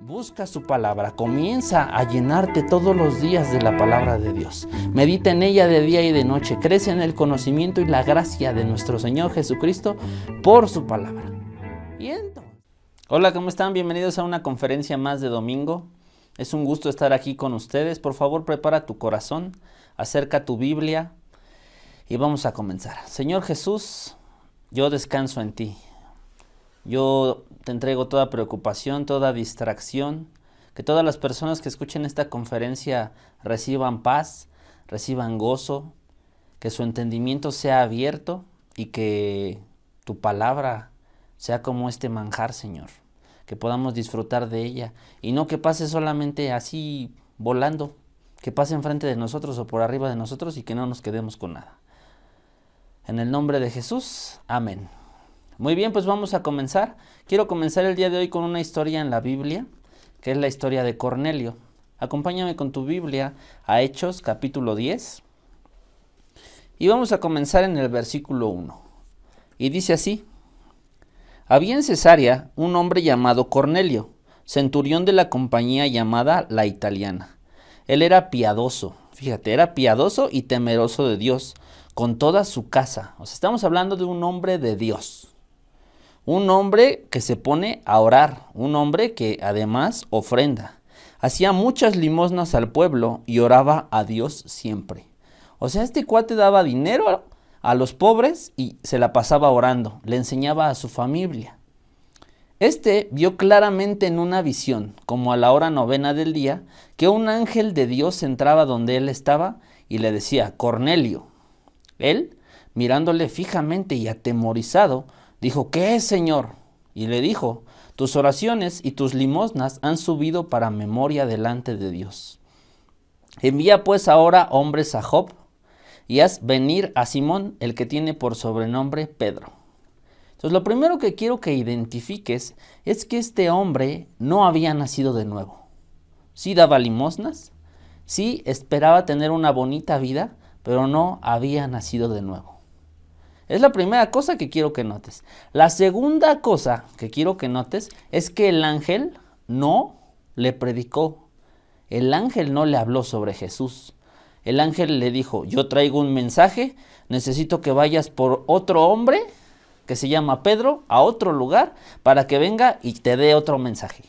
Busca su palabra, comienza a llenarte todos los días de la palabra de Dios. Medita en ella de día y de noche, crece en el conocimiento y la gracia de nuestro Señor Jesucristo por su palabra. Hola, ¿cómo están? Bienvenidos a una conferencia más de domingo. Es un gusto estar aquí con ustedes. Por favor, prepara tu corazón, acerca tu Biblia y vamos a comenzar. Señor Jesús, yo descanso en ti. Yo te entrego toda preocupación, toda distracción, que todas las personas que escuchen esta conferencia reciban paz, reciban gozo, que su entendimiento sea abierto y que tu palabra sea como este manjar, Señor, que podamos disfrutar de ella y no que pase solamente así volando, que pase enfrente de nosotros o por arriba de nosotros y que no nos quedemos con nada. En el nombre de Jesús, amén. Muy bien, pues vamos a comenzar. Quiero comenzar el día de hoy con una historia en la Biblia, que es la historia de Cornelio. Acompáñame con tu Biblia a Hechos capítulo 10. Y vamos a comenzar en el versículo 1. Y dice así, había en Cesarea un hombre llamado Cornelio, centurión de la compañía llamada la italiana. Él era piadoso, fíjate, era piadoso y temeroso de Dios, con toda su casa. O sea, estamos hablando de un hombre de Dios. Un hombre que se pone a orar, un hombre que además ofrenda. Hacía muchas limosnas al pueblo y oraba a Dios siempre. O sea, este cuate daba dinero a los pobres y se la pasaba orando, le enseñaba a su familia. Este vio claramente en una visión, como a la hora novena del día, que un ángel de Dios entraba donde él estaba y le decía, Cornelio. Él, mirándole fijamente y atemorizado, Dijo, ¿qué, Señor? Y le dijo, tus oraciones y tus limosnas han subido para memoria delante de Dios. Envía pues ahora hombres a Job y haz venir a Simón, el que tiene por sobrenombre Pedro. Entonces lo primero que quiero que identifiques es que este hombre no había nacido de nuevo. Sí daba limosnas, sí esperaba tener una bonita vida, pero no había nacido de nuevo. Es la primera cosa que quiero que notes. La segunda cosa que quiero que notes es que el ángel no le predicó. El ángel no le habló sobre Jesús. El ángel le dijo, yo traigo un mensaje, necesito que vayas por otro hombre que se llama Pedro a otro lugar para que venga y te dé otro mensaje.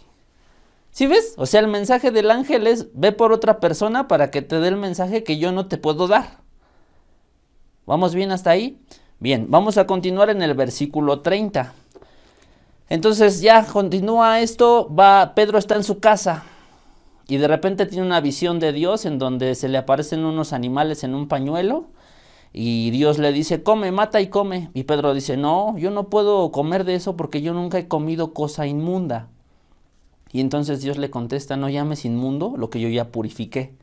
¿Sí ves? O sea, el mensaje del ángel es, ve por otra persona para que te dé el mensaje que yo no te puedo dar. ¿Vamos bien hasta ahí? Bien, vamos a continuar en el versículo 30. Entonces ya continúa esto, va Pedro está en su casa y de repente tiene una visión de Dios en donde se le aparecen unos animales en un pañuelo y Dios le dice, "Come, mata y come." Y Pedro dice, "No, yo no puedo comer de eso porque yo nunca he comido cosa inmunda." Y entonces Dios le contesta, "No llames inmundo lo que yo ya purifiqué."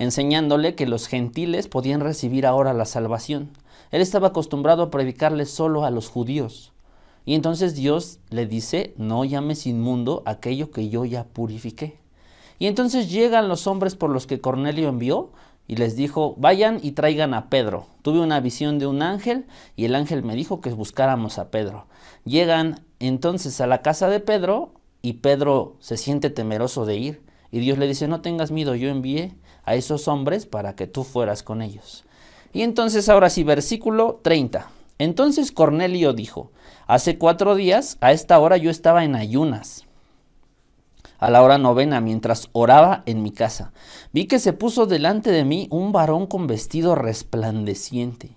enseñándole que los gentiles podían recibir ahora la salvación. Él estaba acostumbrado a predicarle solo a los judíos. Y entonces Dios le dice, no llames inmundo aquello que yo ya purifiqué. Y entonces llegan los hombres por los que Cornelio envió y les dijo, vayan y traigan a Pedro. Tuve una visión de un ángel y el ángel me dijo que buscáramos a Pedro. Llegan entonces a la casa de Pedro y Pedro se siente temeroso de ir. Y Dios le dice, no tengas miedo, yo envié a esos hombres para que tú fueras con ellos. Y entonces ahora sí, versículo 30. Entonces Cornelio dijo, hace cuatro días, a esta hora yo estaba en ayunas, a la hora novena, mientras oraba en mi casa. Vi que se puso delante de mí un varón con vestido resplandeciente.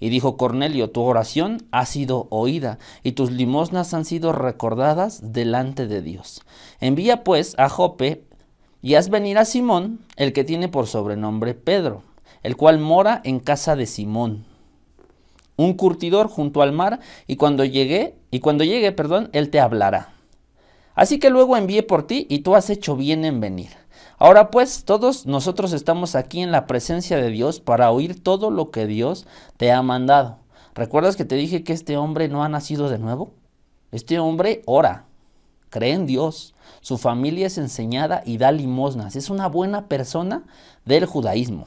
Y dijo Cornelio, tu oración ha sido oída y tus limosnas han sido recordadas delante de Dios. Envía pues a Jope y haz venir a Simón, el que tiene por sobrenombre Pedro el cual mora en casa de Simón, un curtidor junto al mar, y cuando llegue, y cuando llegue, perdón, él te hablará. Así que luego envié por ti y tú has hecho bien en venir. Ahora pues, todos nosotros estamos aquí en la presencia de Dios para oír todo lo que Dios te ha mandado. ¿Recuerdas que te dije que este hombre no ha nacido de nuevo? Este hombre ora, cree en Dios, su familia es enseñada y da limosnas. Es una buena persona del judaísmo.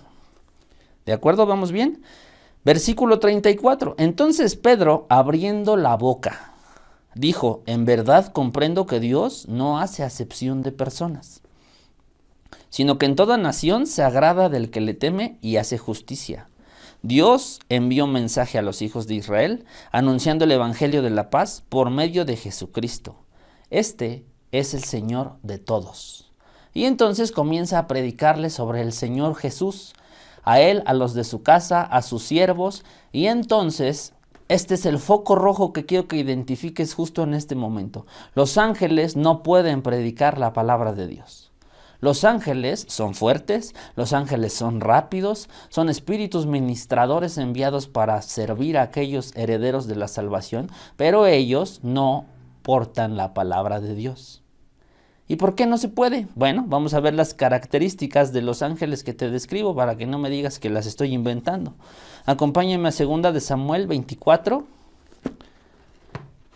¿De acuerdo? ¿Vamos bien? Versículo 34. Entonces Pedro, abriendo la boca, dijo, en verdad comprendo que Dios no hace acepción de personas, sino que en toda nación se agrada del que le teme y hace justicia. Dios envió mensaje a los hijos de Israel anunciando el Evangelio de la paz por medio de Jesucristo. Este es el Señor de todos. Y entonces comienza a predicarle sobre el Señor Jesús, a él, a los de su casa, a sus siervos. Y entonces, este es el foco rojo que quiero que identifiques justo en este momento. Los ángeles no pueden predicar la palabra de Dios. Los ángeles son fuertes, los ángeles son rápidos, son espíritus ministradores enviados para servir a aquellos herederos de la salvación, pero ellos no portan la palabra de Dios. ¿Y por qué no se puede? Bueno, vamos a ver las características de los ángeles que te describo para que no me digas que las estoy inventando. Acompáñame a segunda de Samuel 24.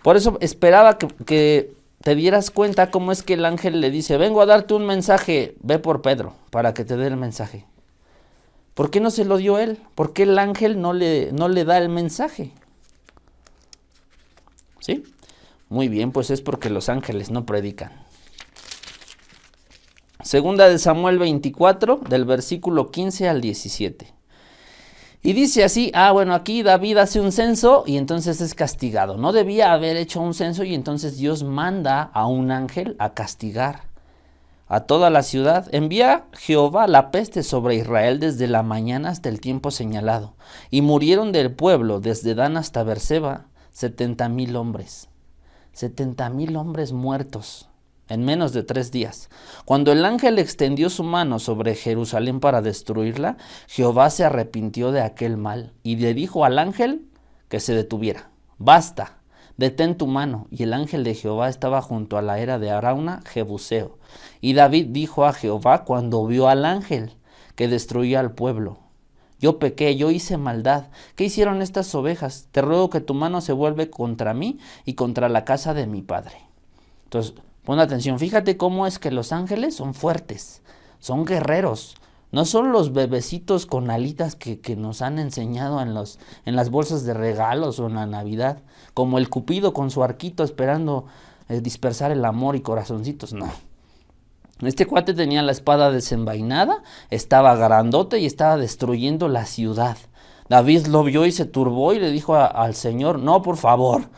Por eso esperaba que, te dieras cuenta cómo es que el ángel le dice, vengo a darte un mensaje, ve por Pedro para que te dé el mensaje. ¿Por qué no se lo dio él? ¿Por qué el ángel no le, no le da el mensaje? ¿Sí? Muy bien, pues es porque los ángeles no predican. Segunda de Samuel 24, del versículo 15 al 17. Y dice así, ah, bueno, aquí David hace un censo y entonces es castigado. No debía haber hecho un censo y entonces Dios manda a un ángel a castigar a toda la ciudad. Envía Jehová la peste sobre Israel desde la mañana hasta el tiempo señalado. Y murieron del pueblo, desde Dan hasta Berseba, setenta mil hombres. Setenta mil hombres muertos en menos de tres días. Cuando el ángel extendió su mano sobre Jerusalén para destruirla, Jehová se arrepintió de aquel mal y le dijo al ángel que se detuviera. Basta, detén tu mano. Y el ángel de Jehová estaba junto a la era de Arauna, Jebuseo. Y David dijo a Jehová cuando vio al ángel que destruía al pueblo. Yo pequé, yo hice maldad. ¿Qué hicieron estas ovejas? Te ruego que tu mano se vuelve contra mí y contra la casa de mi padre. Entonces, Pon atención, fíjate cómo es que los ángeles son fuertes, son guerreros. No son los bebecitos con alitas que, nos han enseñado en, los, en las bolsas de regalos o en la Navidad, como el Cupido con su arquito esperando eh, dispersar el amor y corazoncitos. No, este cuate tenía la espada desenvainada, estaba grandote y estaba destruyendo la ciudad. David lo vio y se turbó y le dijo al Señor, no, por favor,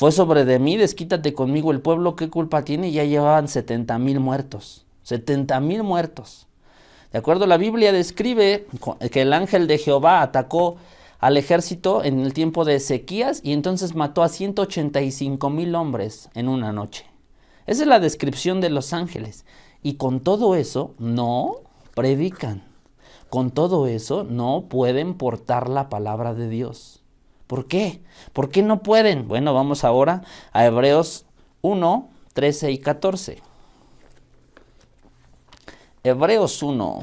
fue sobre de mí, desquítate conmigo el pueblo, ¿qué culpa tiene? Ya llevaban setenta mil muertos. setenta mil muertos. De acuerdo, la Biblia describe que el ángel de Jehová atacó al ejército en el tiempo de Ezequías y entonces mató a 185 mil hombres en una noche. Esa es la descripción de los ángeles. Y con todo eso no predican. Con todo eso no pueden portar la palabra de Dios. ¿Por qué? ¿Por qué no pueden? Bueno, vamos ahora a Hebreos 1, 13 y 14. Hebreos 1.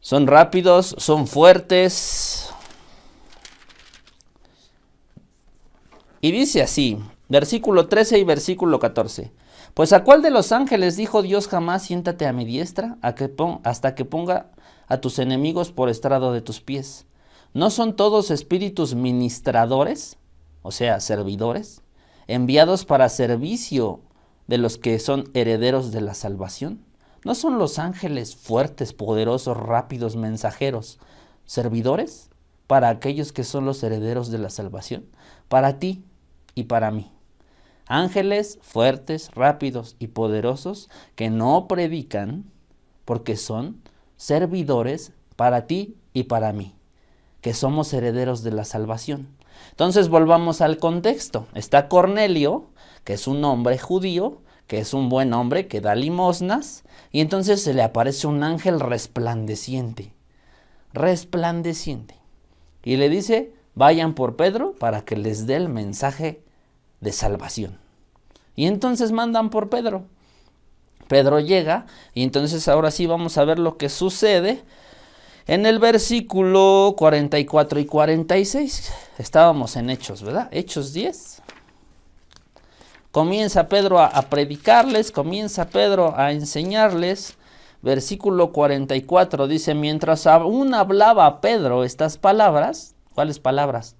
Son rápidos, son fuertes. Y dice así, versículo 13 y versículo 14. Pues a cuál de los ángeles dijo Dios jamás siéntate a mi diestra a hasta que ponga a tus enemigos por estrado de tus pies. ¿No son todos espíritus ministradores, o sea, servidores, enviados para servicio de los que son herederos de la salvación? ¿No son los ángeles fuertes, poderosos, rápidos, mensajeros, servidores para aquellos que son los herederos de la salvación? Para ti y para mí. Ángeles fuertes, rápidos y poderosos que no predican porque son servidores para ti y para mí, que somos herederos de la salvación. Entonces volvamos al contexto. Está Cornelio, que es un hombre judío, que es un buen hombre, que da limosnas, y entonces se le aparece un ángel resplandeciente, resplandeciente, y le dice, vayan por Pedro para que les dé el mensaje de salvación. Y entonces mandan por Pedro. Pedro llega y entonces ahora sí vamos a ver lo que sucede en el versículo 44 y 46. Estábamos en Hechos, ¿verdad? Hechos 10. Comienza Pedro a, predicarles, comienza Pedro a enseñarles. Versículo 44 dice, mientras aún hablaba Pedro estas palabras, ¿cuáles palabras?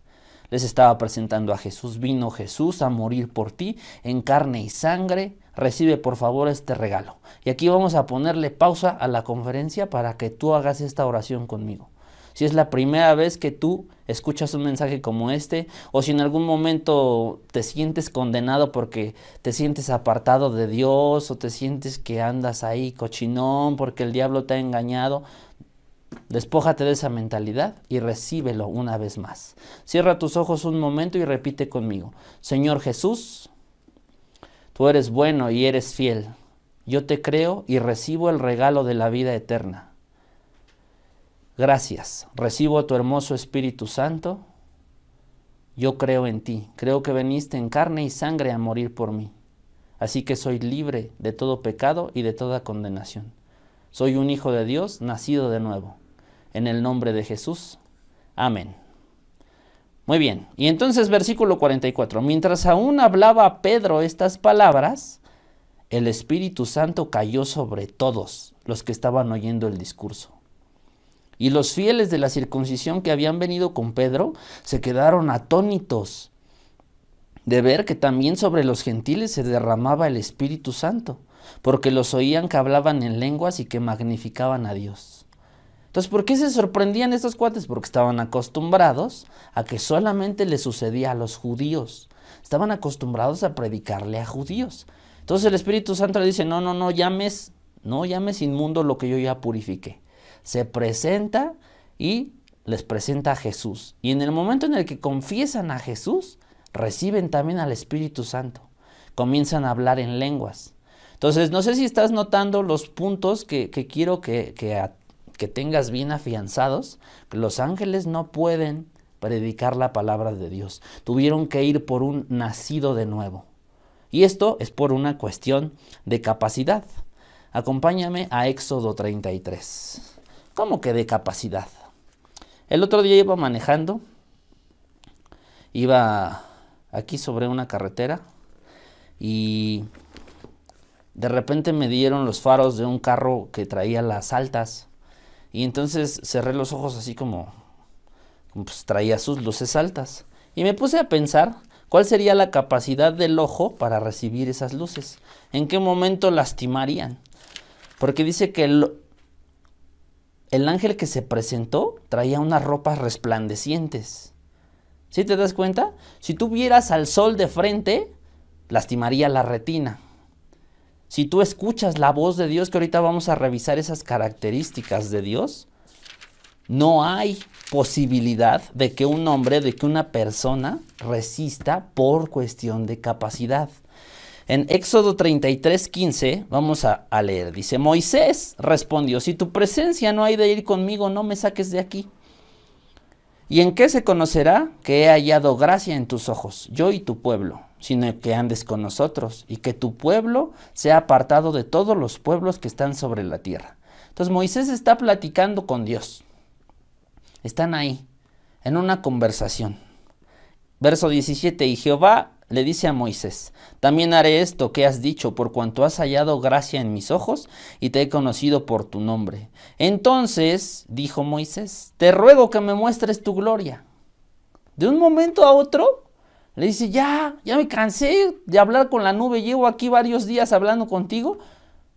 les estaba presentando a Jesús. Vino Jesús a morir por ti en carne y sangre. Recibe por favor este regalo. Y aquí vamos a ponerle pausa a la conferencia para que tú hagas esta oración conmigo. Si es la primera vez que tú escuchas un mensaje como este, o si en algún momento te sientes condenado porque te sientes apartado de Dios, o te sientes que andas ahí cochinón porque el diablo te ha engañado, Despójate de esa mentalidad y recíbelo una vez más. Cierra tus ojos un momento y repite conmigo. Señor Jesús, tú eres bueno y eres fiel. Yo te creo y recibo el regalo de la vida eterna. Gracias. Recibo a tu hermoso Espíritu Santo. Yo creo en ti. Creo que veniste en carne y sangre a morir por mí. Así que soy libre de todo pecado y de toda condenación. Soy un hijo de Dios nacido de nuevo en el nombre de Jesús. Amén. Muy bien, y entonces versículo 44, mientras aún hablaba Pedro estas palabras, el Espíritu Santo cayó sobre todos los que estaban oyendo el discurso. Y los fieles de la circuncisión que habían venido con Pedro se quedaron atónitos de ver que también sobre los gentiles se derramaba el Espíritu Santo, porque los oían que hablaban en lenguas y que magnificaban a Dios. Entonces, ¿por qué se sorprendían estos cuates? Porque estaban acostumbrados a que solamente le sucedía a los judíos. Estaban acostumbrados a predicarle a judíos. Entonces el Espíritu Santo le dice, no, no, no llames, no llames inmundo lo que yo ya purifiqué. Se presenta y les presenta a Jesús. Y en el momento en el que confiesan a Jesús, reciben también al Espíritu Santo. Comienzan a hablar en lenguas. Entonces, no sé si estás notando los puntos que, quiero que, que, que tengas bien afianzados, que los ángeles no pueden predicar la palabra de Dios. Tuvieron que ir por un nacido de nuevo. Y esto es por una cuestión de capacidad. Acompáñame a Éxodo 33. ¿Cómo que de capacidad? El otro día iba manejando, iba aquí sobre una carretera y de repente me dieron los faros de un carro que traía las altas y entonces cerré los ojos así como, pues, traía sus luces altas. Y me puse a pensar cuál sería la capacidad del ojo para recibir esas luces. ¿En qué momento lastimarían? Porque dice que el, el ángel que se presentó traía unas ropas resplandecientes. ¿Sí te das cuenta? Si tú vieras al sol de frente, lastimaría la retina. Si tú escuchas la voz de Dios, que ahorita vamos a revisar esas características de Dios, no hay posibilidad de que un hombre, de que una persona resista por cuestión de capacidad. En Éxodo 33, 15, vamos a, a, leer. Dice, Moisés respondió, si tu presencia no hay de ir conmigo, no me saques de aquí. ¿Y en qué se conocerá que he hallado gracia en tus ojos, yo y tu pueblo? sino que andes con nosotros y que tu pueblo sea apartado de todos los pueblos que están sobre la tierra. Entonces Moisés está platicando con Dios. Están ahí, en una conversación. Verso 17, y Jehová le dice a Moisés, también haré esto que has dicho, por cuanto has hallado gracia en mis ojos y te he conocido por tu nombre. Entonces, dijo Moisés, te ruego que me muestres tu gloria. De un momento a otro, le dice, ya, ya me cansé de hablar con la nube, llevo aquí varios días hablando contigo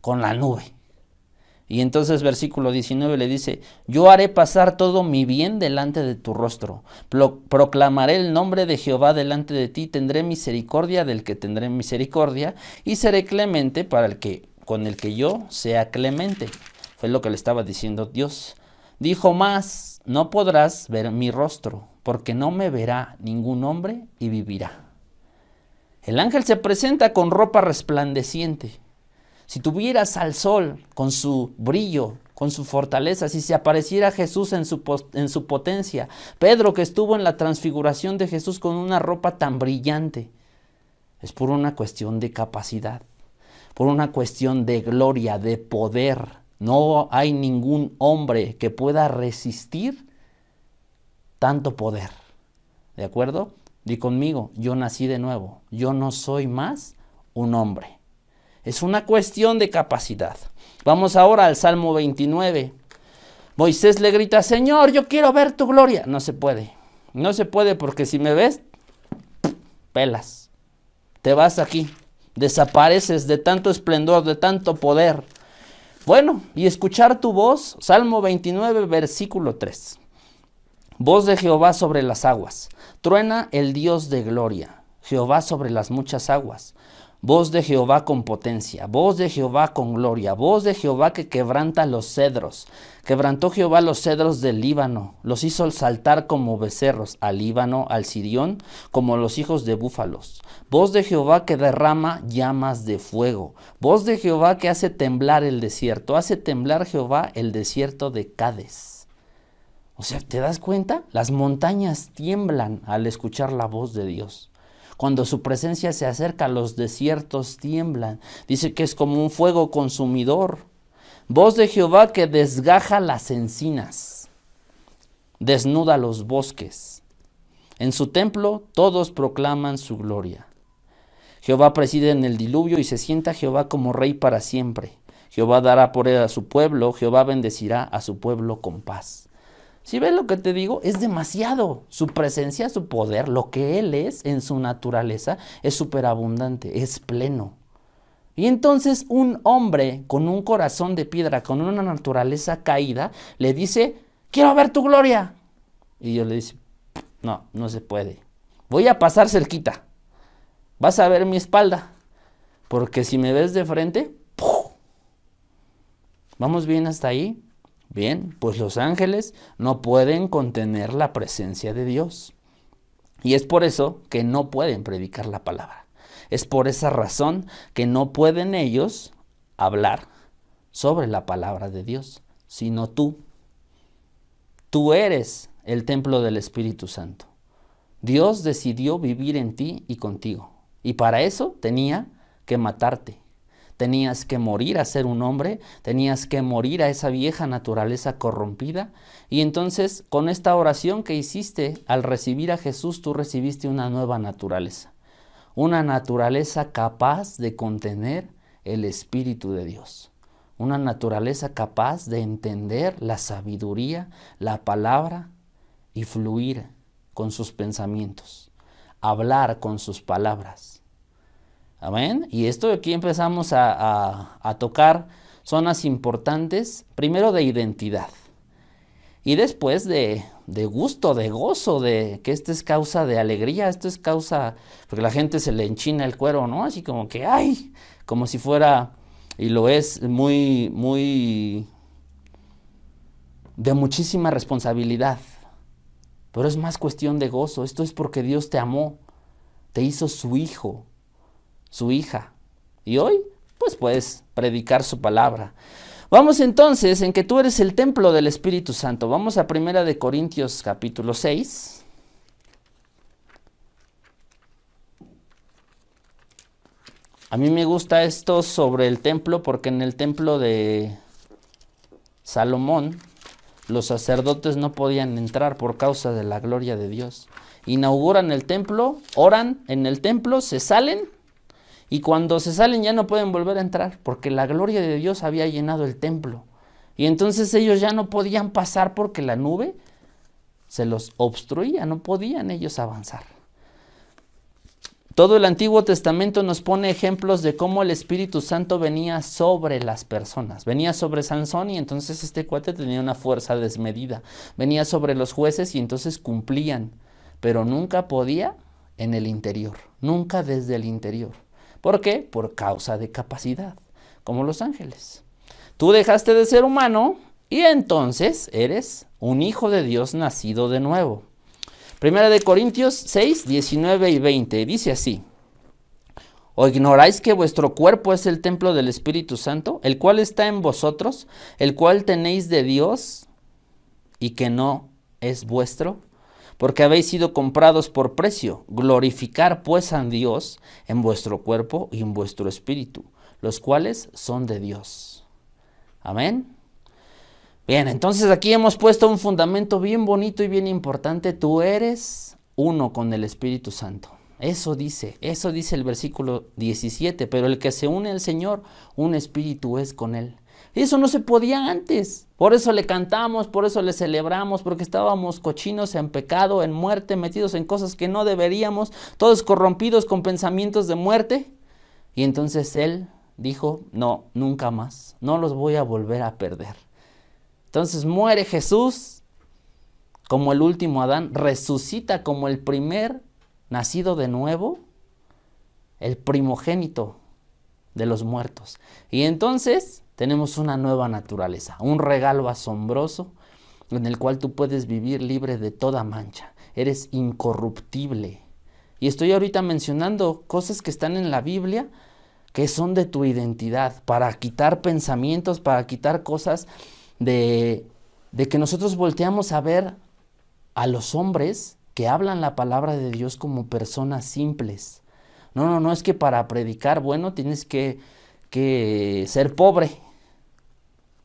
con la nube. Y entonces versículo 19 le dice, yo haré pasar todo mi bien delante de tu rostro, proclamaré el nombre de Jehová delante de ti, tendré misericordia del que tendré misericordia, y seré clemente para el que, con el que yo sea clemente. Fue lo que le estaba diciendo Dios. Dijo más, no podrás ver mi rostro, porque no me verá ningún hombre y vivirá. El ángel se presenta con ropa resplandeciente. Si tuvieras al sol con su brillo, con su fortaleza, si se apareciera Jesús en su, en su potencia, Pedro que estuvo en la transfiguración de Jesús con una ropa tan brillante, es por una cuestión de capacidad, por una cuestión de gloria, de poder. No hay ningún hombre que pueda resistir tanto poder. ¿De acuerdo? Di conmigo, yo nací de nuevo, yo no soy más un hombre. Es una cuestión de capacidad. Vamos ahora al Salmo 29. Moisés le grita, Señor, yo quiero ver tu gloria. No se puede. No se puede porque si me ves, pelas. Te vas aquí. Desapareces de tanto esplendor, de tanto poder. Bueno, y escuchar tu voz, Salmo 29, versículo 3. Voz de Jehová sobre las aguas. Truena el Dios de gloria. Jehová sobre las muchas aguas. Voz de Jehová con potencia, voz de Jehová con gloria, voz de Jehová que quebranta los cedros. Quebrantó Jehová los cedros del Líbano, los hizo saltar como becerros al Líbano, al Sirión, como los hijos de búfalos. Voz de Jehová que derrama llamas de fuego, voz de Jehová que hace temblar el desierto, hace temblar Jehová el desierto de Cades. O sea, ¿te das cuenta? Las montañas tiemblan al escuchar la voz de Dios. Cuando su presencia se acerca, los desiertos tiemblan. Dice que es como un fuego consumidor. Voz de Jehová que desgaja las encinas, desnuda los bosques. En su templo todos proclaman su gloria. Jehová preside en el diluvio y se sienta Jehová como rey para siempre. Jehová dará por él a su pueblo, Jehová bendecirá a su pueblo con paz. Si ves lo que te digo, es demasiado. Su presencia, su poder, lo que Él es en su naturaleza, es superabundante, es pleno. Y entonces un hombre con un corazón de piedra, con una naturaleza caída, le dice, quiero ver tu gloria. Y yo le dice, no, no se puede. Voy a pasar cerquita. Vas a ver mi espalda. Porque si me ves de frente, ¿vamos bien hasta ahí? Bien, pues los ángeles no pueden contener la presencia de Dios. Y es por eso que no pueden predicar la palabra. Es por esa razón que no pueden ellos hablar sobre la palabra de Dios, sino tú. Tú eres el templo del Espíritu Santo. Dios decidió vivir en ti y contigo. Y para eso tenía que matarte Tenías que morir a ser un hombre, tenías que morir a esa vieja naturaleza corrompida. Y entonces con esta oración que hiciste al recibir a Jesús, tú recibiste una nueva naturaleza. Una naturaleza capaz de contener el Espíritu de Dios. Una naturaleza capaz de entender la sabiduría, la palabra y fluir con sus pensamientos, hablar con sus palabras Amén. Y esto aquí empezamos a, tocar zonas importantes, primero de identidad y después de, de, gusto, de gozo, de que esto es causa de alegría, esto es causa, porque la gente se le enchina el cuero, ¿no? Así como que, ay, como si fuera, y lo es muy, muy, de muchísima responsabilidad, pero es más cuestión de gozo, esto es porque Dios te amó, te hizo su hijo, su hija. Y hoy, pues puedes predicar su palabra. Vamos entonces en que tú eres el templo del Espíritu Santo. Vamos a Primera de Corintios capítulo 6. A mí me gusta esto sobre el templo porque en el templo de Salomón los sacerdotes no podían entrar por causa de la gloria de Dios. Inauguran el templo, oran en el templo, se salen y cuando se salen ya no pueden volver a entrar porque la gloria de Dios había llenado el templo. Y entonces ellos ya no podían pasar porque la nube se los obstruía, no podían ellos avanzar. Todo el Antiguo Testamento nos pone ejemplos de cómo el Espíritu Santo venía sobre las personas. Venía sobre Sansón y entonces este cuate tenía una fuerza desmedida. Venía sobre los jueces y entonces cumplían, pero nunca podía en el interior, nunca desde el interior. ¿Por qué? Por causa de capacidad, como los ángeles. Tú dejaste de ser humano y entonces eres un hijo de Dios nacido de nuevo. Primera de Corintios 6, 19 y 20 dice así. ¿O ignoráis que vuestro cuerpo es el templo del Espíritu Santo, el cual está en vosotros, el cual tenéis de Dios y que no es vuestro? porque habéis sido comprados por precio. Glorificar pues a Dios en vuestro cuerpo y en vuestro espíritu, los cuales son de Dios. Amén. Bien, entonces aquí hemos puesto un fundamento bien bonito y bien importante. Tú eres uno con el Espíritu Santo. Eso dice, eso dice el versículo 17, pero el que se une al Señor, un espíritu es con él. Eso no se podía antes. Por eso le cantamos, por eso le celebramos, porque estábamos cochinos en pecado, en muerte, metidos en cosas que no deberíamos, todos corrompidos con pensamientos de muerte. Y entonces Él dijo, no, nunca más, no los voy a volver a perder. Entonces muere Jesús como el último Adán, resucita como el primer nacido de nuevo, el primogénito de los muertos. Y entonces tenemos una nueva naturaleza, un regalo asombroso en el cual tú puedes vivir libre de toda mancha. Eres incorruptible. Y estoy ahorita mencionando cosas que están en la Biblia que son de tu identidad, para quitar pensamientos, para quitar cosas de, que nosotros volteamos a ver a los hombres que hablan la palabra de Dios como personas simples. No, no, no es que para predicar, bueno, tienes que, que ser pobre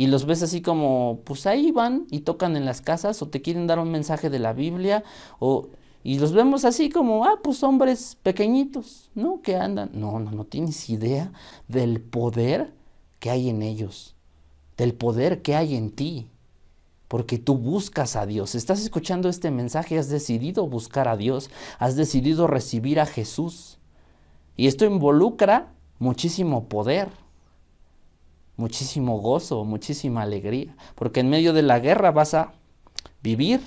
y los ves así como, pues ahí van y tocan en las casas o te quieren dar un mensaje de la Biblia o y los vemos así como, ah, pues hombres pequeñitos, ¿no? Que andan. No, no, no tienes idea del poder que hay en ellos, del poder que hay en ti, porque tú buscas a Dios. Estás escuchando este mensaje, has decidido buscar a Dios, has decidido recibir a Jesús. Y esto involucra muchísimo poder muchísimo gozo, muchísima alegría, porque en medio de la guerra vas a vivir.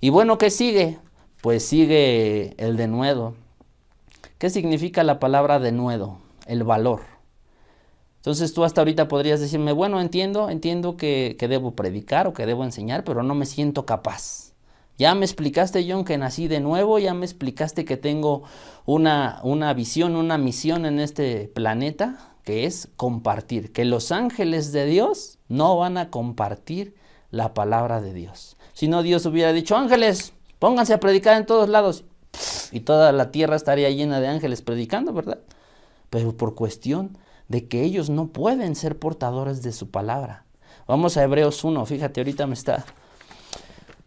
Y bueno, ¿qué sigue? Pues sigue el denuedo. ¿Qué significa la palabra denuedo? El valor. Entonces tú hasta ahorita podrías decirme, bueno, entiendo, entiendo que, que debo predicar o que debo enseñar, pero no me siento capaz. Ya me explicaste, John, que nací de nuevo, ya me explicaste que tengo una, una visión, una misión en este planeta, que es compartir, que los ángeles de Dios no van a compartir la palabra de Dios. Si no, Dios hubiera dicho, ángeles, pónganse a predicar en todos lados. Y toda la tierra estaría llena de ángeles predicando, ¿verdad? Pero por cuestión de que ellos no pueden ser portadores de su palabra. Vamos a Hebreos 1, fíjate, ahorita me está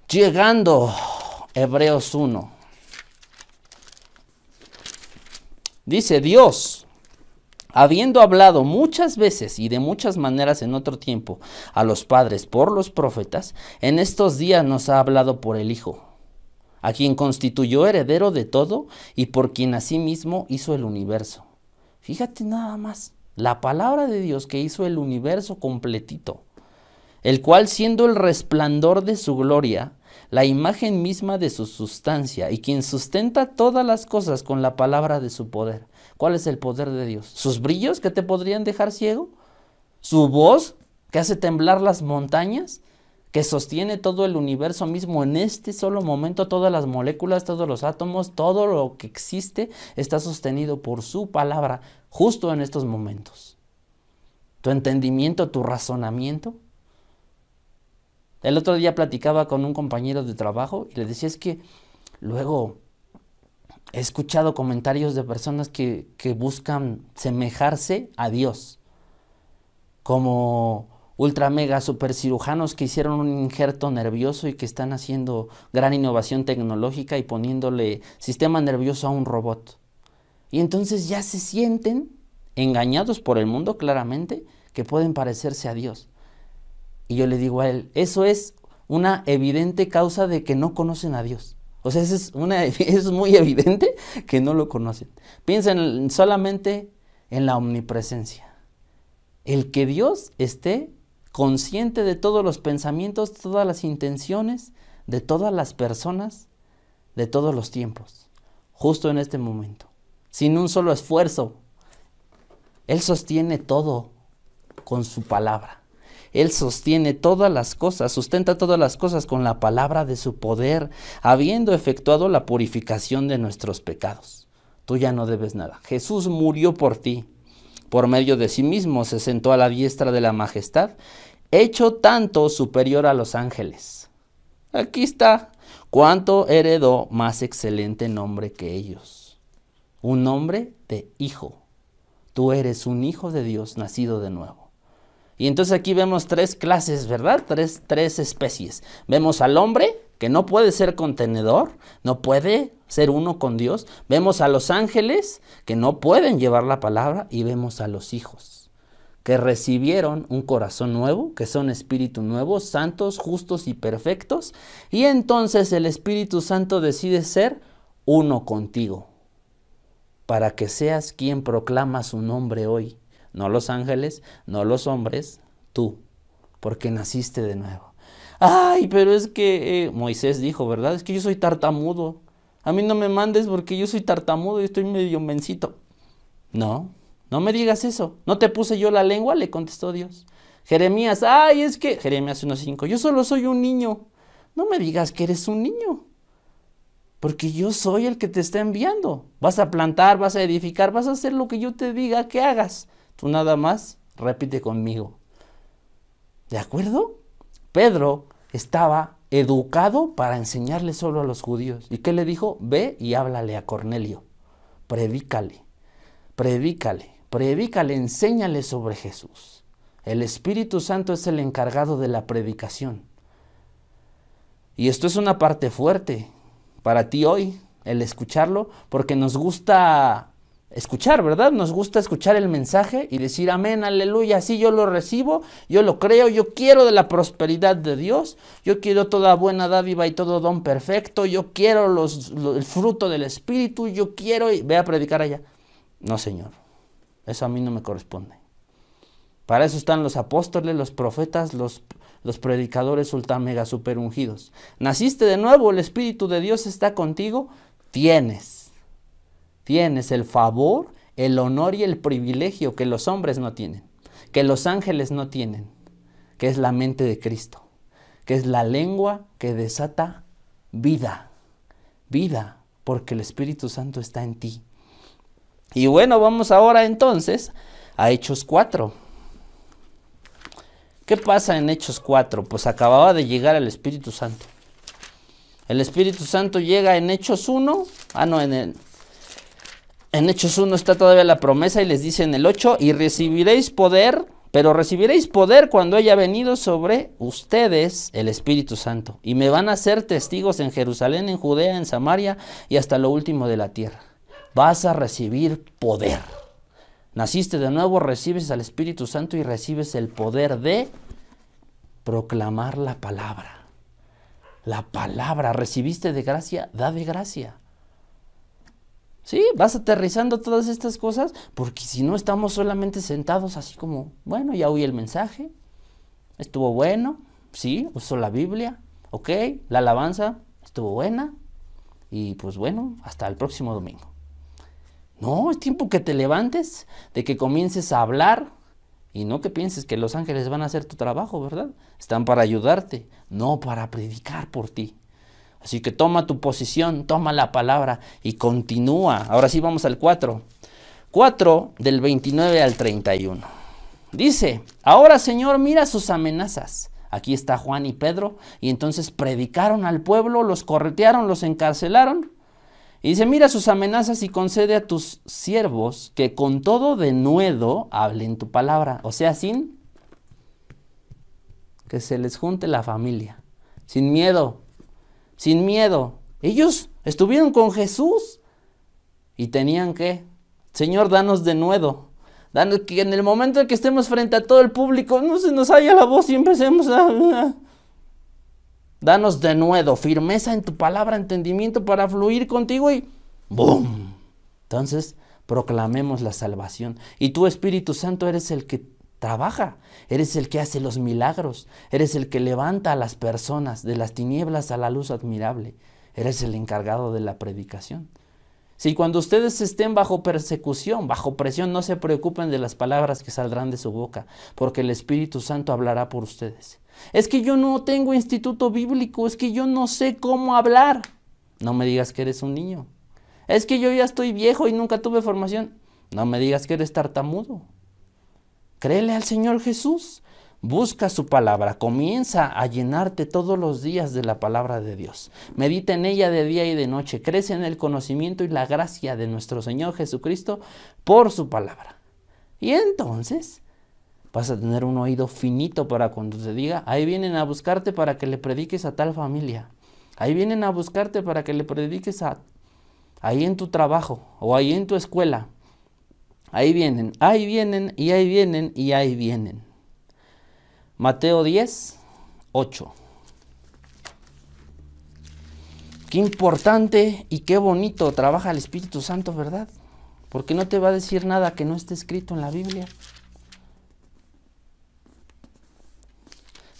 llegando Hebreos 1. Dice Dios, Habiendo hablado muchas veces y de muchas maneras en otro tiempo a los padres por los profetas, en estos días nos ha hablado por el Hijo, a quien constituyó heredero de todo y por quien asimismo hizo el universo. Fíjate nada más, la palabra de Dios que hizo el universo completito, el cual siendo el resplandor de su gloria, la imagen misma de su sustancia y quien sustenta todas las cosas con la palabra de su poder ¿Cuál es el poder de Dios? ¿Sus brillos que te podrían dejar ciego? ¿Su voz que hace temblar las montañas? ¿Que sostiene todo el universo mismo en este solo momento? Todas las moléculas, todos los átomos, todo lo que existe está sostenido por su palabra justo en estos momentos. ¿Tu entendimiento, tu razonamiento? El otro día platicaba con un compañero de trabajo y le decía es que luego he escuchado comentarios de personas que, buscan semejarse a Dios, como ultra mega super cirujanos que hicieron un injerto nervioso y que están haciendo gran innovación tecnológica y poniéndole sistema nervioso a un robot. Y entonces ya se sienten engañados por el mundo claramente que pueden parecerse a Dios. Y yo le digo a él, eso es una evidente causa de que no conocen a Dios. O sea, es, una, es muy evidente que no lo conocen. Piensen solamente en la omnipresencia. El que Dios esté consciente de todos los pensamientos, todas las intenciones, de todas las personas, de todos los tiempos, justo en este momento, sin un solo esfuerzo. Él sostiene todo con su palabra. Él sostiene todas las cosas, sustenta todas las cosas con la palabra de su poder, habiendo efectuado la purificación de nuestros pecados. Tú ya no debes nada. Jesús murió por ti. Por medio de sí mismo se sentó a la diestra de la majestad, hecho tanto superior a los ángeles. Aquí está. ¿Cuánto heredó más excelente nombre que ellos? Un nombre de hijo. Tú eres un hijo de Dios nacido de nuevo. Y entonces aquí vemos tres clases, ¿verdad? Tres, tres especies. Vemos al hombre, que no puede ser contenedor, no puede ser uno con Dios. Vemos a los ángeles, que no pueden llevar la palabra. Y vemos a los hijos, que recibieron un corazón nuevo, que son espíritu nuevo, santos, justos y perfectos. Y entonces el Espíritu Santo decide ser uno contigo, para que seas quien proclama su nombre hoy no los ángeles, no los hombres, tú, porque naciste de nuevo. Ay, pero es que eh, Moisés dijo, ¿verdad? Es que yo soy tartamudo. A mí no me mandes porque yo soy tartamudo y estoy medio mencito. No, no me digas eso. No te puse yo la lengua, le contestó Dios. Jeremías, ay, es que Jeremías 1.5, yo solo soy un niño. No me digas que eres un niño, porque yo soy el que te está enviando. Vas a plantar, vas a edificar, vas a hacer lo que yo te diga que hagas. Tú nada más repite conmigo. ¿De acuerdo? Pedro estaba educado para enseñarle solo a los judíos. ¿Y qué le dijo? Ve y háblale a Cornelio. Predícale, predícale, predícale, enséñale sobre Jesús. El Espíritu Santo es el encargado de la predicación. Y esto es una parte fuerte para ti hoy, el escucharlo, porque nos gusta escuchar, ¿verdad? Nos gusta escuchar el mensaje y decir amén, aleluya, así yo lo recibo, yo lo creo, yo quiero de la prosperidad de Dios, yo quiero toda buena dádiva y todo don perfecto, yo quiero los, el fruto del Espíritu, yo quiero, y ve a predicar allá. No, Señor, eso a mí no me corresponde. Para eso están los apóstoles, los profetas, los, los predicadores ultra mega super ungidos. Naciste de nuevo, el Espíritu de Dios está contigo, tienes Tienes el favor, el honor y el privilegio que los hombres no tienen, que los ángeles no tienen, que es la mente de Cristo, que es la lengua que desata vida, vida, porque el Espíritu Santo está en ti. Y bueno, vamos ahora entonces a Hechos 4. ¿Qué pasa en Hechos 4? Pues acababa de llegar el Espíritu Santo. El Espíritu Santo llega en Hechos 1, ah no, en el, en Hechos 1 está todavía la promesa y les dice en el 8, y recibiréis poder, pero recibiréis poder cuando haya venido sobre ustedes el Espíritu Santo. Y me van a ser testigos en Jerusalén, en Judea, en Samaria y hasta lo último de la tierra. Vas a recibir poder. Naciste de nuevo, recibes al Espíritu Santo y recibes el poder de proclamar la palabra. La palabra, recibiste de gracia, da de gracia. ¿Sí? Vas aterrizando todas estas cosas porque si no estamos solamente sentados así como, bueno, ya oí el mensaje, estuvo bueno, sí, usó la Biblia, ok, la alabanza estuvo buena y pues bueno, hasta el próximo domingo. No, es tiempo que te levantes, de que comiences a hablar y no que pienses que los ángeles van a hacer tu trabajo, ¿verdad? Están para ayudarte, no para predicar por ti. Así que toma tu posición, toma la palabra y continúa. Ahora sí vamos al 4. 4 del 29 al 31. Dice, ahora Señor, mira sus amenazas. Aquí está Juan y Pedro. Y entonces predicaron al pueblo, los corretearon, los encarcelaron. Y dice, mira sus amenazas y concede a tus siervos que con todo denuedo hablen tu palabra. O sea, sin que se les junte la familia. Sin miedo, sin miedo. Ellos estuvieron con Jesús y tenían que, Señor, danos de nuevo. Danos, que en el momento en que estemos frente a todo el público, no se nos haya la voz y empecemos a... Danos de nuevo, firmeza en tu palabra, entendimiento para fluir contigo y ¡boom! Entonces, proclamemos la salvación. Y tu Espíritu Santo, eres el que Trabaja. Eres el que hace los milagros. Eres el que levanta a las personas de las tinieblas a la luz admirable. Eres el encargado de la predicación. Si cuando ustedes estén bajo persecución, bajo presión, no se preocupen de las palabras que saldrán de su boca, porque el Espíritu Santo hablará por ustedes. Es que yo no tengo instituto bíblico, es que yo no sé cómo hablar. No me digas que eres un niño. Es que yo ya estoy viejo y nunca tuve formación. No me digas que eres tartamudo. Créele al Señor Jesús. Busca su palabra, comienza a llenarte todos los días de la palabra de Dios. Medita en ella de día y de noche, crece en el conocimiento y la gracia de nuestro Señor Jesucristo por su palabra. Y entonces vas a tener un oído finito para cuando te diga, ahí vienen a buscarte para que le prediques a tal familia, ahí vienen a buscarte para que le prediques a ahí en tu trabajo o ahí en tu escuela. Ahí vienen, ahí vienen y ahí vienen y ahí vienen. Mateo 10, 8. Qué importante y qué bonito trabaja el Espíritu Santo, ¿verdad? Porque no te va a decir nada que no esté escrito en la Biblia.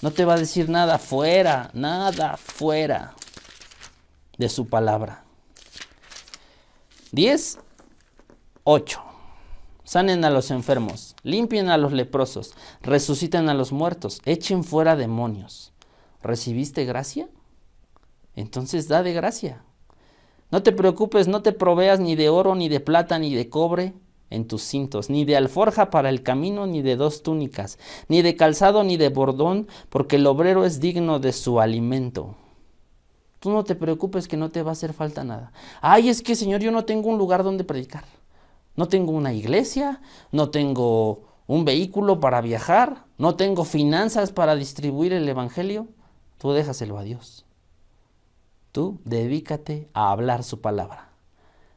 No te va a decir nada fuera, nada fuera de su palabra. 10, 8 sanen a los enfermos, limpien a los leprosos, resuciten a los muertos, echen fuera demonios. ¿Recibiste gracia? Entonces da de gracia. No te preocupes, no te proveas ni de oro, ni de plata, ni de cobre en tus cintos, ni de alforja para el camino, ni de dos túnicas, ni de calzado, ni de bordón, porque el obrero es digno de su alimento. Tú no te preocupes que no te va a hacer falta nada. Ay, es que Señor, yo no tengo un lugar donde predicar. No tengo una iglesia, no tengo un vehículo para viajar, no tengo finanzas para distribuir el Evangelio. Tú déjaselo a Dios. Tú dedícate a hablar su palabra.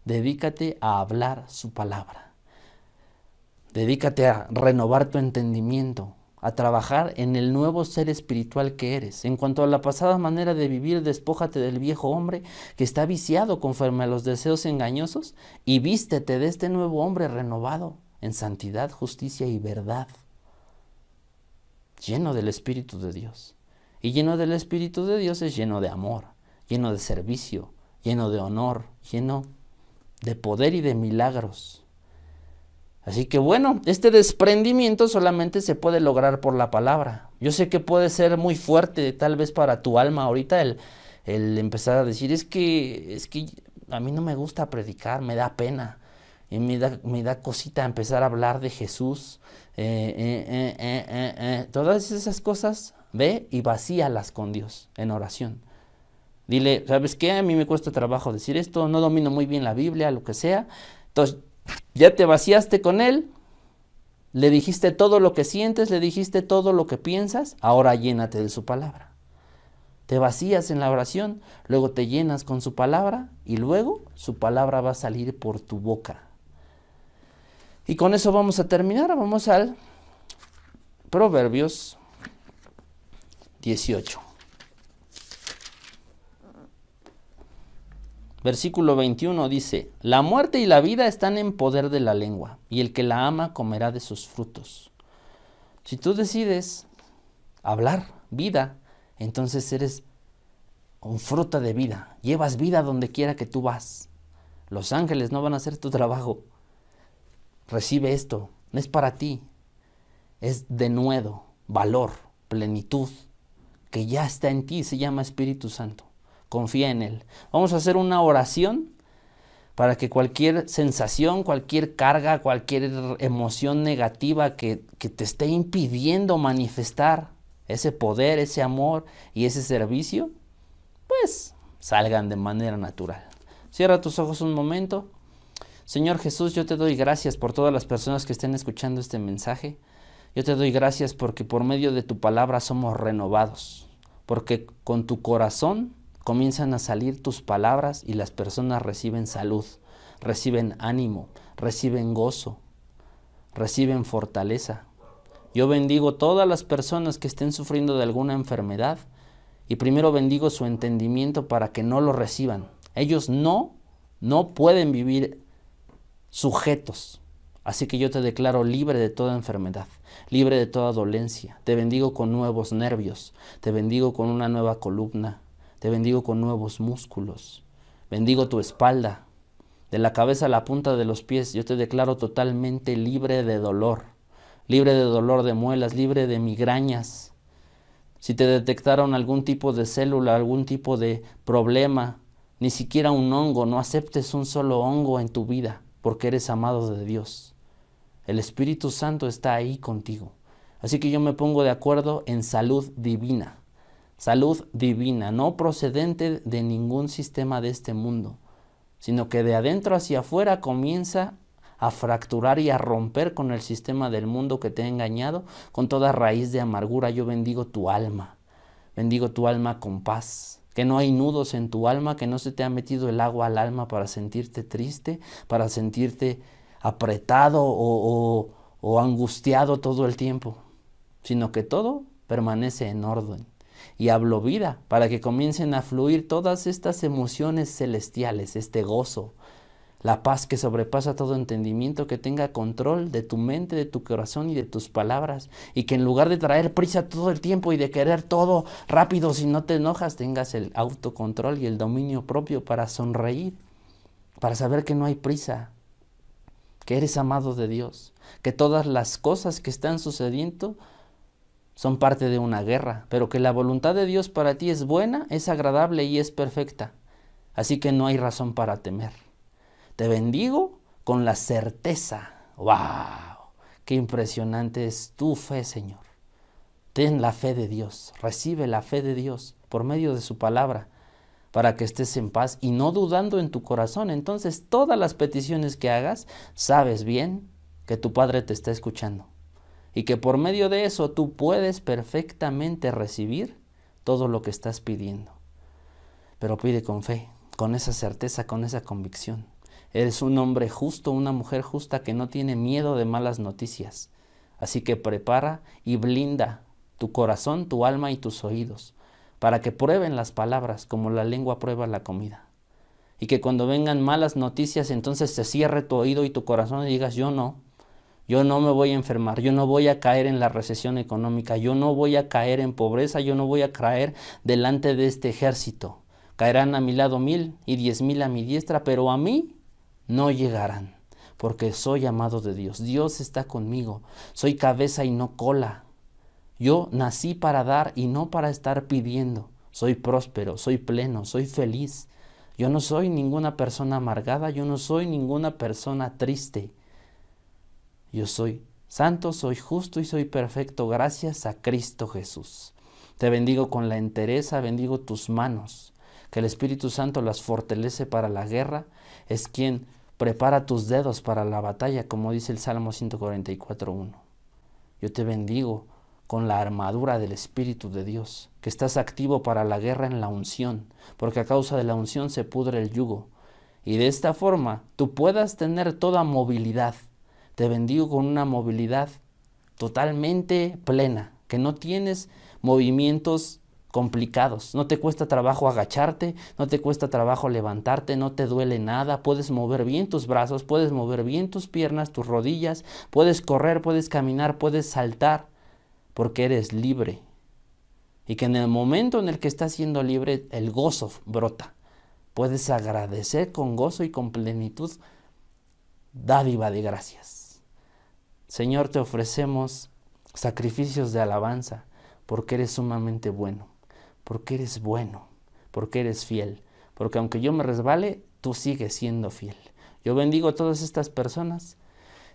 Dedícate a hablar su palabra. Dedícate a renovar tu entendimiento, a trabajar en el nuevo ser espiritual que eres. En cuanto a la pasada manera de vivir, despójate del viejo hombre que está viciado conforme a los deseos engañosos y vístete de este nuevo hombre renovado en santidad, justicia y verdad, lleno del Espíritu de Dios. Y lleno del Espíritu de Dios es lleno de amor, lleno de servicio, lleno de honor, lleno de poder y de milagros. Así que bueno, este desprendimiento solamente se puede lograr por la palabra. Yo sé que puede ser muy fuerte tal vez para tu alma ahorita el, el empezar a decir, es que, es que a mí no me gusta predicar, me da pena. Y me da, me da cosita empezar a hablar de Jesús. Eh, eh, eh, todas esas cosas, ve y vacíalas con Dios en oración. Dile, ¿sabes qué? A mí me cuesta trabajo decir esto, no domino muy bien la Biblia, lo que sea. Entonces, ya te vaciaste con Él, le dijiste todo lo que sientes, le dijiste todo lo que piensas, ahora llénate de su palabra. Te vacías en la oración, luego te llenas con su palabra y luego su palabra va a salir por tu boca. Y con eso vamos a terminar, vamos al Proverbios 18. Versículo 21 dice, la muerte y la vida están en poder de la lengua, y el que la ama comerá de sus frutos. Si tú decides hablar vida, entonces eres un fruto de vida, llevas vida donde quiera que tú vas. Los ángeles no van a hacer tu trabajo. Recibe esto, no es para ti, es de nuevo, valor, plenitud, que ya está en ti, se llama Espíritu Santo confía en Él. Vamos a hacer una oración para que cualquier sensación, cualquier carga, cualquier emoción negativa que, te esté impidiendo manifestar ese poder, ese amor y ese servicio, pues salgan de manera natural. Cierra tus ojos un momento. Señor Jesús, yo te doy gracias por todas las personas que estén escuchando este mensaje. Yo te doy gracias porque por medio de tu palabra somos renovados, porque con tu corazón comienzan a salir tus palabras y las personas reciben salud, reciben ánimo, reciben gozo, reciben fortaleza. Yo bendigo todas las personas que estén sufriendo de alguna enfermedad y primero bendigo su entendimiento para que no lo reciban. Ellos no, no pueden vivir sujetos. Así que yo te declaro libre de toda enfermedad, libre de toda dolencia. Te bendigo con nuevos nervios, te bendigo con una nueva columna, te bendigo con nuevos músculos. Bendigo tu espalda. De la cabeza a la punta de los pies, yo te declaro totalmente libre de dolor. Libre de dolor de muelas, libre de migrañas. Si te detectaron algún tipo de célula, algún tipo de problema, ni siquiera un hongo, no aceptes un solo hongo en tu vida, porque eres amado de Dios. El Espíritu Santo está ahí contigo. Así que yo me pongo de acuerdo en salud divina salud divina, no procedente de ningún sistema de este mundo, sino que de adentro hacia afuera comienza a fracturar y a romper con el sistema del mundo que te ha engañado, con toda raíz de amargura. Yo bendigo tu alma, bendigo tu alma con paz, que no hay nudos en tu alma, que no se te ha metido el agua al alma para sentirte triste, para sentirte apretado o, o angustiado todo el tiempo, sino que todo permanece en orden y hablo vida, para que comiencen a fluir todas estas emociones celestiales, este gozo, la paz que sobrepasa todo entendimiento, que tenga control de tu mente, de tu corazón y de tus palabras, y que en lugar de traer prisa todo el tiempo y de querer todo rápido si no te enojas, tengas el autocontrol y el dominio propio para sonreír, para saber que no hay prisa, que eres amado de Dios, que todas las cosas que están sucediendo son parte de una guerra, pero que la voluntad de Dios para ti es buena, es agradable y es perfecta. Así que no hay razón para temer. Te bendigo con la certeza. ¡Wow! ¡Qué impresionante es tu fe, Señor! Ten la fe de Dios, recibe la fe de Dios por medio de su palabra para que estés en paz y no dudando en tu corazón. Entonces todas las peticiones que hagas, sabes bien que tu Padre te está escuchando y que por medio de eso tú puedes perfectamente recibir todo lo que estás pidiendo. Pero pide con fe, con esa certeza, con esa convicción. Eres un hombre justo, una mujer justa que no tiene miedo de malas noticias. Así que prepara y blinda tu corazón, tu alma y tus oídos para que prueben las palabras como la lengua prueba la comida. Y que cuando vengan malas noticias entonces se cierre tu oído y tu corazón y digas yo no, yo no me voy a enfermar, yo no voy a caer en la recesión económica, yo no voy a caer en pobreza, yo no voy a caer delante de este ejército. Caerán a mi lado mil y diez mil a mi diestra, pero a mí no llegarán, porque soy amado de Dios. Dios está conmigo, soy cabeza y no cola. Yo nací para dar y no para estar pidiendo. Soy próspero, soy pleno, soy feliz. Yo no soy ninguna persona amargada, yo no soy ninguna persona triste. Yo soy santo, soy justo y soy perfecto gracias a Cristo Jesús. Te bendigo con la entereza, bendigo tus manos, que el Espíritu Santo las fortalece para la guerra, es quien prepara tus dedos para la batalla, como dice el Salmo 144.1. Yo te bendigo con la armadura del Espíritu de Dios, que estás activo para la guerra en la unción, porque a causa de la unción se pudre el yugo, y de esta forma tú puedas tener toda movilidad te bendigo con una movilidad totalmente plena, que no tienes movimientos complicados, no te cuesta trabajo agacharte, no te cuesta trabajo levantarte, no te duele nada, puedes mover bien tus brazos, puedes mover bien tus piernas, tus rodillas, puedes correr, puedes caminar, puedes saltar, porque eres libre. Y que en el momento en el que estás siendo libre, el gozo brota. Puedes agradecer con gozo y con plenitud dádiva de gracias. Señor, te ofrecemos sacrificios de alabanza porque eres sumamente bueno, porque eres bueno, porque eres fiel, porque aunque yo me resbale, tú sigues siendo fiel. Yo bendigo a todas estas personas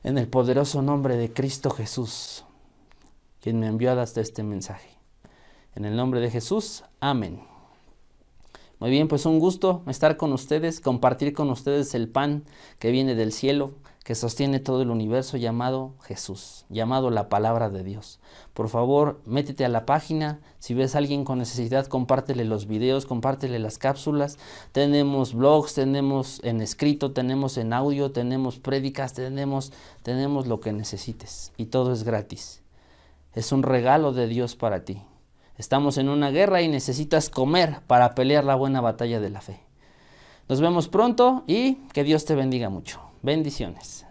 en el poderoso nombre de Cristo Jesús, quien me envió hasta este mensaje. En el nombre de Jesús, amén. Muy bien, pues un gusto estar con ustedes, compartir con ustedes el pan que viene del cielo, que sostiene todo el universo llamado Jesús, llamado la palabra de Dios. Por favor, métete a la página, si ves a alguien con necesidad, compártele los videos, compártele las cápsulas. Tenemos blogs, tenemos en escrito, tenemos en audio, tenemos prédicas, tenemos, tenemos lo que necesites y todo es gratis. Es un regalo de Dios para ti. Estamos en una guerra y necesitas comer para pelear la buena batalla de la fe. Nos vemos pronto y que Dios te bendiga mucho. Bendiciones.